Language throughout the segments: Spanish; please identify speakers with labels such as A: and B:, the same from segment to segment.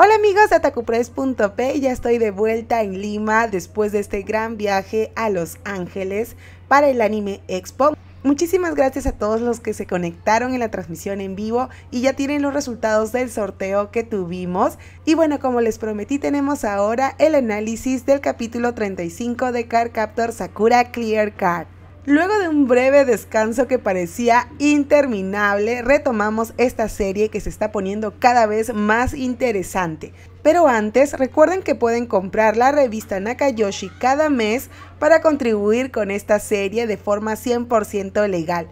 A: Hola amigos de Atacupress.p, ya estoy de vuelta en Lima después de este gran viaje a Los Ángeles para el Anime Expo. Muchísimas gracias a todos los que se conectaron en la transmisión en vivo y ya tienen los resultados del sorteo que tuvimos. Y bueno, como les prometí, tenemos ahora el análisis del capítulo 35 de Cardcaptor Captor Sakura Clear Card. Luego de un breve descanso que parecía interminable, retomamos esta serie que se está poniendo cada vez más interesante. Pero antes, recuerden que pueden comprar la revista Nakayoshi cada mes para contribuir con esta serie de forma 100% legal.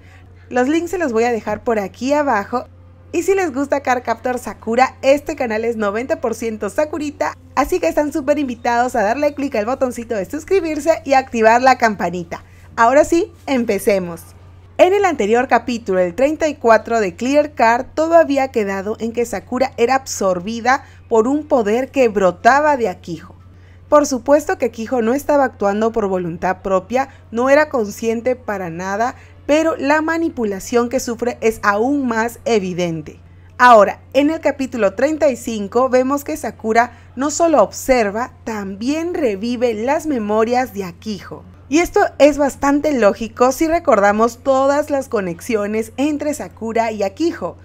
A: Los links se los voy a dejar por aquí abajo. Y si les gusta Carcaptor Sakura, este canal es 90% Sakurita, así que están súper invitados a darle clic al botoncito de suscribirse y activar la campanita. Ahora sí, empecemos. En el anterior capítulo, el 34 de Clear Card, todo había quedado en que Sakura era absorbida por un poder que brotaba de Akiho. Por supuesto que Akijo no estaba actuando por voluntad propia, no era consciente para nada, pero la manipulación que sufre es aún más evidente. Ahora, en el capítulo 35 vemos que Sakura no solo observa, también revive las memorias de Akijo. Y esto es bastante lógico si recordamos todas las conexiones entre Sakura y Akiho.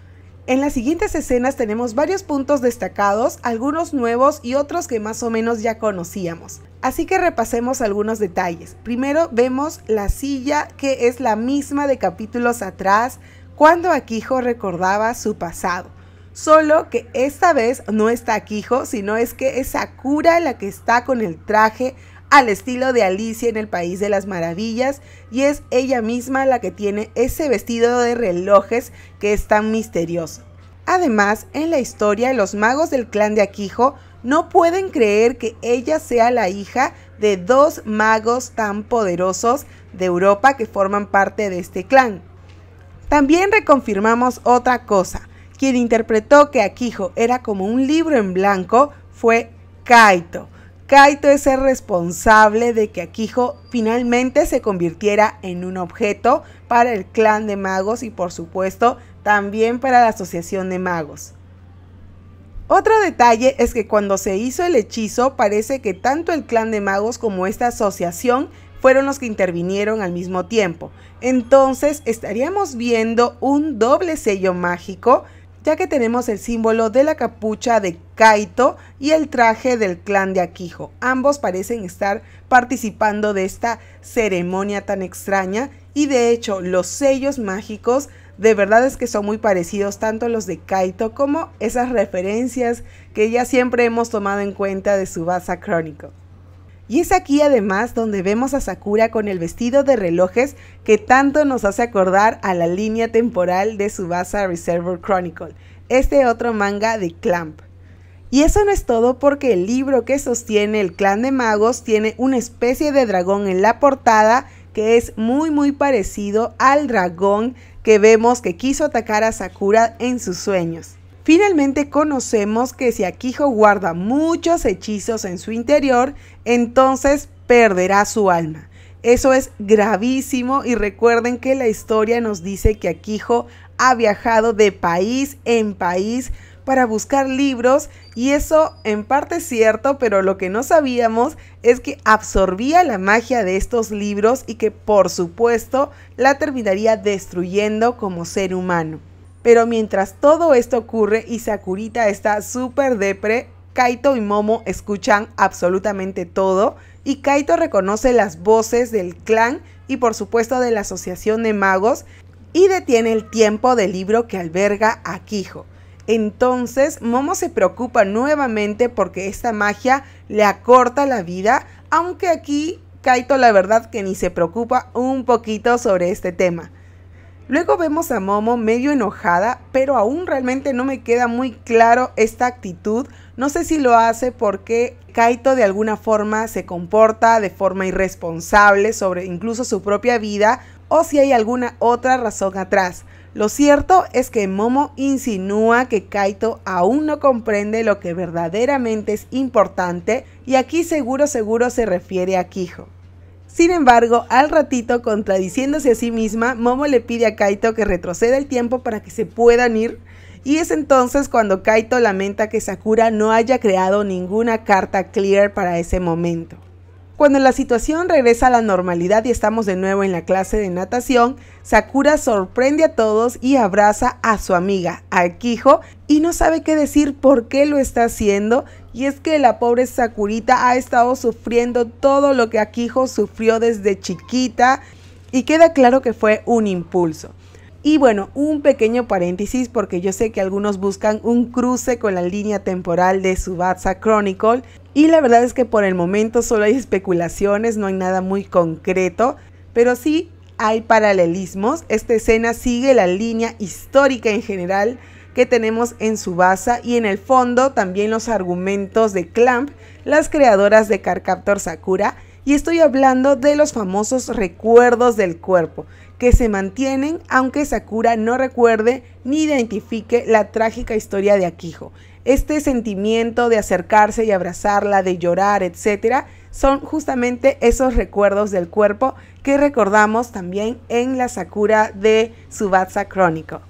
A: En las siguientes escenas tenemos varios puntos destacados, algunos nuevos y otros que más o menos ya conocíamos. Así que repasemos algunos detalles. Primero vemos la silla que es la misma de capítulos atrás cuando Akiho recordaba su pasado. Solo que esta vez no está Akiho, sino es que es Sakura la que está con el traje al estilo de Alicia en el País de las Maravillas y es ella misma la que tiene ese vestido de relojes que es tan misterioso. Además, en la historia los magos del clan de Aquijo no pueden creer que ella sea la hija de dos magos tan poderosos de Europa que forman parte de este clan. También reconfirmamos otra cosa. Quien interpretó que Aquijo era como un libro en blanco fue Kaito, Kaito es el responsable de que Akijo finalmente se convirtiera en un objeto para el clan de magos y por supuesto también para la asociación de magos. Otro detalle es que cuando se hizo el hechizo parece que tanto el clan de magos como esta asociación fueron los que intervinieron al mismo tiempo. Entonces estaríamos viendo un doble sello mágico ya que tenemos el símbolo de la capucha de Kaito y el traje del clan de Akijo. Ambos parecen estar participando de esta ceremonia tan extraña y de hecho los sellos mágicos de verdad es que son muy parecidos tanto los de Kaito como esas referencias que ya siempre hemos tomado en cuenta de su Subasa crónico. Y es aquí además donde vemos a Sakura con el vestido de relojes que tanto nos hace acordar a la línea temporal de Subasa Reservoir Chronicle, este otro manga de Clamp. Y eso no es todo porque el libro que sostiene el clan de magos tiene una especie de dragón en la portada que es muy muy parecido al dragón que vemos que quiso atacar a Sakura en sus sueños. Finalmente conocemos que si Akijo guarda muchos hechizos en su interior, entonces perderá su alma. Eso es gravísimo y recuerden que la historia nos dice que Akijo ha viajado de país en país para buscar libros y eso en parte es cierto, pero lo que no sabíamos es que absorbía la magia de estos libros y que por supuesto la terminaría destruyendo como ser humano. Pero mientras todo esto ocurre y Sakurita está súper depre, Kaito y Momo escuchan absolutamente todo y Kaito reconoce las voces del clan y por supuesto de la Asociación de Magos y detiene el tiempo del libro que alberga a Kijo. Entonces Momo se preocupa nuevamente porque esta magia le acorta la vida, aunque aquí Kaito la verdad que ni se preocupa un poquito sobre este tema. Luego vemos a Momo medio enojada, pero aún realmente no me queda muy claro esta actitud. No sé si lo hace porque Kaito de alguna forma se comporta de forma irresponsable sobre incluso su propia vida o si hay alguna otra razón atrás. Lo cierto es que Momo insinúa que Kaito aún no comprende lo que verdaderamente es importante y aquí seguro seguro se refiere a Kijo. Sin embargo, al ratito, contradiciéndose a sí misma, Momo le pide a Kaito que retroceda el tiempo para que se puedan ir. Y es entonces cuando Kaito lamenta que Sakura no haya creado ninguna carta clear para ese momento. Cuando la situación regresa a la normalidad y estamos de nuevo en la clase de natación, Sakura sorprende a todos y abraza a su amiga, Akijo, y no sabe qué decir por qué lo está haciendo, y es que la pobre Sakurita ha estado sufriendo todo lo que Akijo sufrió desde chiquita y queda claro que fue un impulso. Y bueno, un pequeño paréntesis porque yo sé que algunos buscan un cruce con la línea temporal de Subatsa Chronicle y la verdad es que por el momento solo hay especulaciones, no hay nada muy concreto, pero sí hay paralelismos. Esta escena sigue la línea histórica en general que tenemos en Subasa y en el fondo también los argumentos de Clamp, las creadoras de Carcaptor Sakura, y estoy hablando de los famosos recuerdos del cuerpo, que se mantienen aunque Sakura no recuerde ni identifique la trágica historia de Akijo. Este sentimiento de acercarse y abrazarla, de llorar, etcétera, son justamente esos recuerdos del cuerpo que recordamos también en la Sakura de Subatsa Crónico.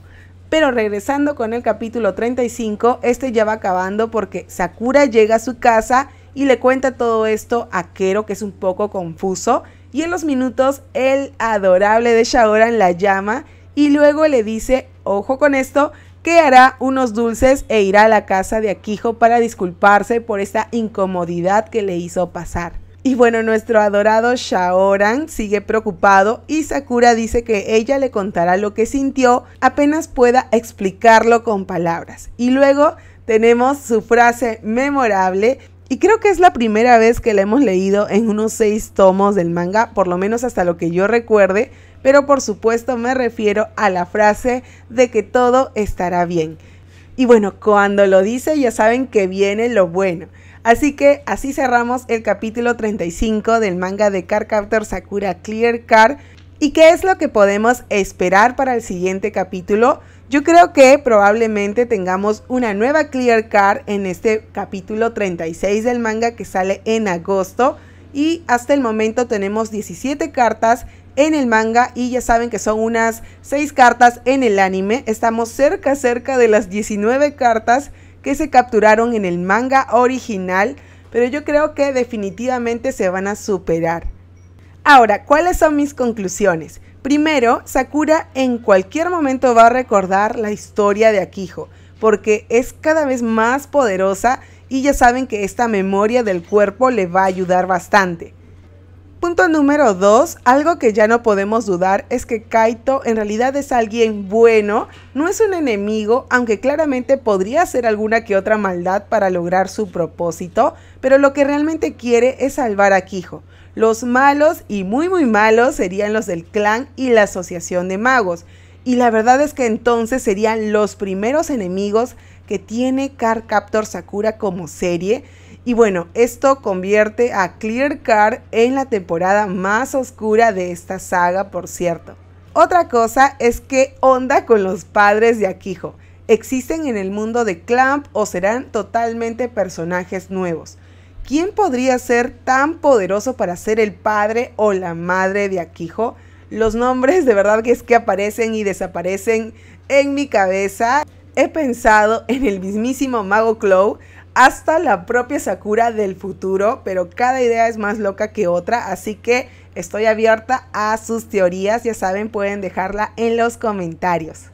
A: Pero regresando con el capítulo 35, este ya va acabando porque Sakura llega a su casa y le cuenta todo esto a Kero, que es un poco confuso. Y en los minutos, el adorable de Shaoran la llama y luego le dice, ojo con esto, que hará unos dulces e irá a la casa de Akijo para disculparse por esta incomodidad que le hizo pasar. Y bueno, nuestro adorado Shaoran sigue preocupado y Sakura dice que ella le contará lo que sintió apenas pueda explicarlo con palabras. Y luego tenemos su frase memorable y creo que es la primera vez que la hemos leído en unos seis tomos del manga, por lo menos hasta lo que yo recuerde, pero por supuesto me refiero a la frase de que todo estará bien. Y bueno, cuando lo dice ya saben que viene lo bueno. Así que así cerramos el capítulo 35 del manga de Cardcaptor Sakura Clear Card. ¿Y qué es lo que podemos esperar para el siguiente capítulo? Yo creo que probablemente tengamos una nueva Clear Card en este capítulo 36 del manga que sale en agosto. Y hasta el momento tenemos 17 cartas en el manga y ya saben que son unas 6 cartas en el anime. Estamos cerca, cerca de las 19 cartas que se capturaron en el manga original, pero yo creo que definitivamente se van a superar. Ahora, ¿cuáles son mis conclusiones? Primero, Sakura en cualquier momento va a recordar la historia de Akijo, porque es cada vez más poderosa y ya saben que esta memoria del cuerpo le va a ayudar bastante. Punto número 2, algo que ya no podemos dudar es que Kaito en realidad es alguien bueno, no es un enemigo, aunque claramente podría hacer alguna que otra maldad para lograr su propósito, pero lo que realmente quiere es salvar a Kijo. Los malos y muy muy malos serían los del clan y la asociación de magos, y la verdad es que entonces serían los primeros enemigos que tiene Car Captor Sakura como serie y bueno, esto convierte a Clear Car en la temporada más oscura de esta saga, por cierto. Otra cosa es que onda con los padres de Akiho. ¿Existen en el mundo de Clamp o serán totalmente personajes nuevos? ¿Quién podría ser tan poderoso para ser el padre o la madre de Akijo? Los nombres de verdad que es que aparecen y desaparecen en mi cabeza. He pensado en el mismísimo Mago Clow, hasta la propia Sakura del futuro, pero cada idea es más loca que otra, así que estoy abierta a sus teorías, ya saben, pueden dejarla en los comentarios.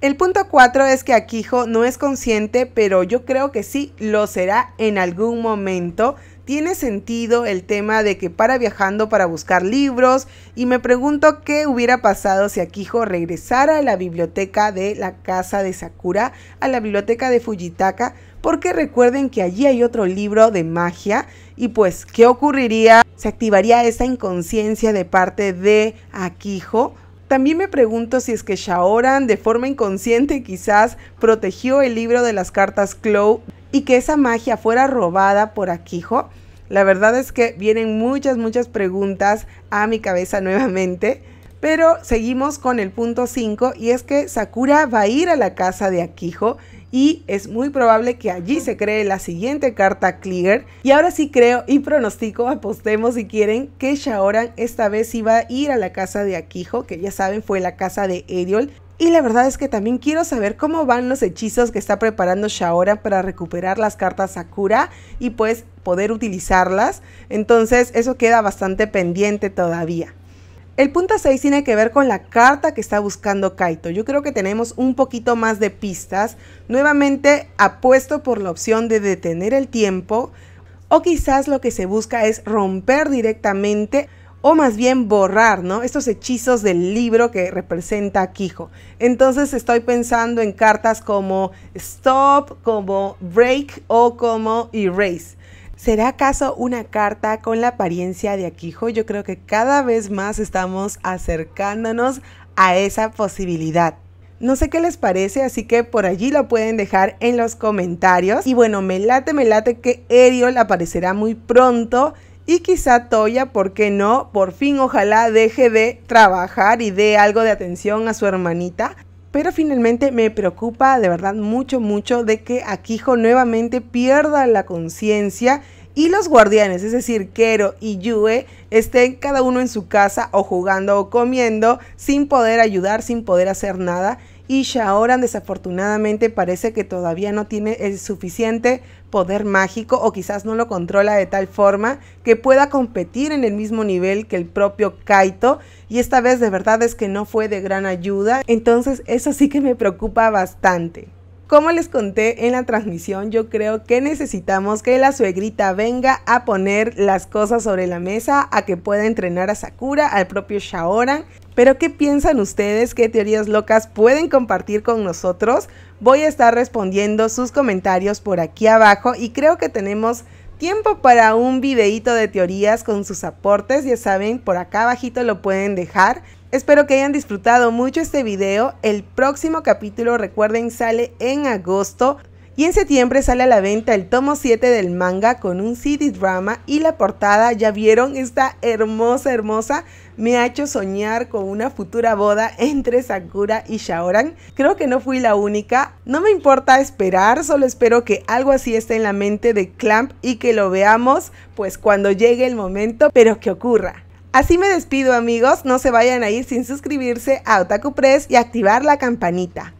A: El punto 4 es que Akijo no es consciente, pero yo creo que sí lo será en algún momento. Tiene sentido el tema de que para viajando para buscar libros y me pregunto qué hubiera pasado si Akijo regresara a la biblioteca de la casa de Sakura, a la biblioteca de Fujitaka, porque recuerden que allí hay otro libro de magia y pues, ¿qué ocurriría? Se activaría esa inconsciencia de parte de Akiho También me pregunto si es que Shaoran de forma inconsciente quizás protegió el libro de las cartas Chloe y que esa magia fuera robada por Akiho La verdad es que vienen muchas, muchas preguntas a mi cabeza nuevamente. Pero seguimos con el punto 5 y es que Sakura va a ir a la casa de Akiho y es muy probable que allí se cree la siguiente carta Kligger. Y ahora sí creo y pronostico, apostemos si quieren, que Shaoran esta vez iba a ir a la casa de Akijo, que ya saben fue la casa de Eriol. Y la verdad es que también quiero saber cómo van los hechizos que está preparando Shaoran para recuperar las cartas Sakura y pues poder utilizarlas. Entonces eso queda bastante pendiente todavía. El punto 6 tiene que ver con la carta que está buscando Kaito. Yo creo que tenemos un poquito más de pistas. Nuevamente apuesto por la opción de detener el tiempo o quizás lo que se busca es romper directamente o más bien borrar, ¿no? Estos hechizos del libro que representa a Quijo. Entonces estoy pensando en cartas como stop, como break o como erase. ¿Será acaso una carta con la apariencia de Aquijo? Yo creo que cada vez más estamos acercándonos a esa posibilidad. No sé qué les parece, así que por allí lo pueden dejar en los comentarios. Y bueno, me late, me late que Eriol aparecerá muy pronto. Y quizá Toya, ¿por qué no? Por fin, ojalá deje de trabajar y dé algo de atención a su hermanita. Pero finalmente me preocupa de verdad mucho, mucho de que Akijo nuevamente pierda la conciencia y los guardianes, es decir, Kero y Yue, estén cada uno en su casa o jugando o comiendo sin poder ayudar, sin poder hacer nada y Shaoran desafortunadamente parece que todavía no tiene el suficiente poder mágico o quizás no lo controla de tal forma que pueda competir en el mismo nivel que el propio Kaito y esta vez de verdad es que no fue de gran ayuda, entonces eso sí que me preocupa bastante. Como les conté en la transmisión, yo creo que necesitamos que la suegrita venga a poner las cosas sobre la mesa, a que pueda entrenar a Sakura, al propio Shaoran pero ¿qué piensan ustedes? ¿Qué teorías locas pueden compartir con nosotros? Voy a estar respondiendo sus comentarios por aquí abajo y creo que tenemos tiempo para un videíto de teorías con sus aportes. Ya saben, por acá abajito lo pueden dejar. Espero que hayan disfrutado mucho este video. El próximo capítulo, recuerden, sale en agosto. Y en septiembre sale a la venta el tomo 7 del manga con un CD drama y la portada, ya vieron, está hermosa, hermosa. Me ha hecho soñar con una futura boda entre Sakura y Shaoran. Creo que no fui la única. No me importa esperar, solo espero que algo así esté en la mente de Clamp y que lo veamos pues cuando llegue el momento, pero que ocurra. Así me despido amigos, no se vayan a ir sin suscribirse a Otaku Press y activar la campanita.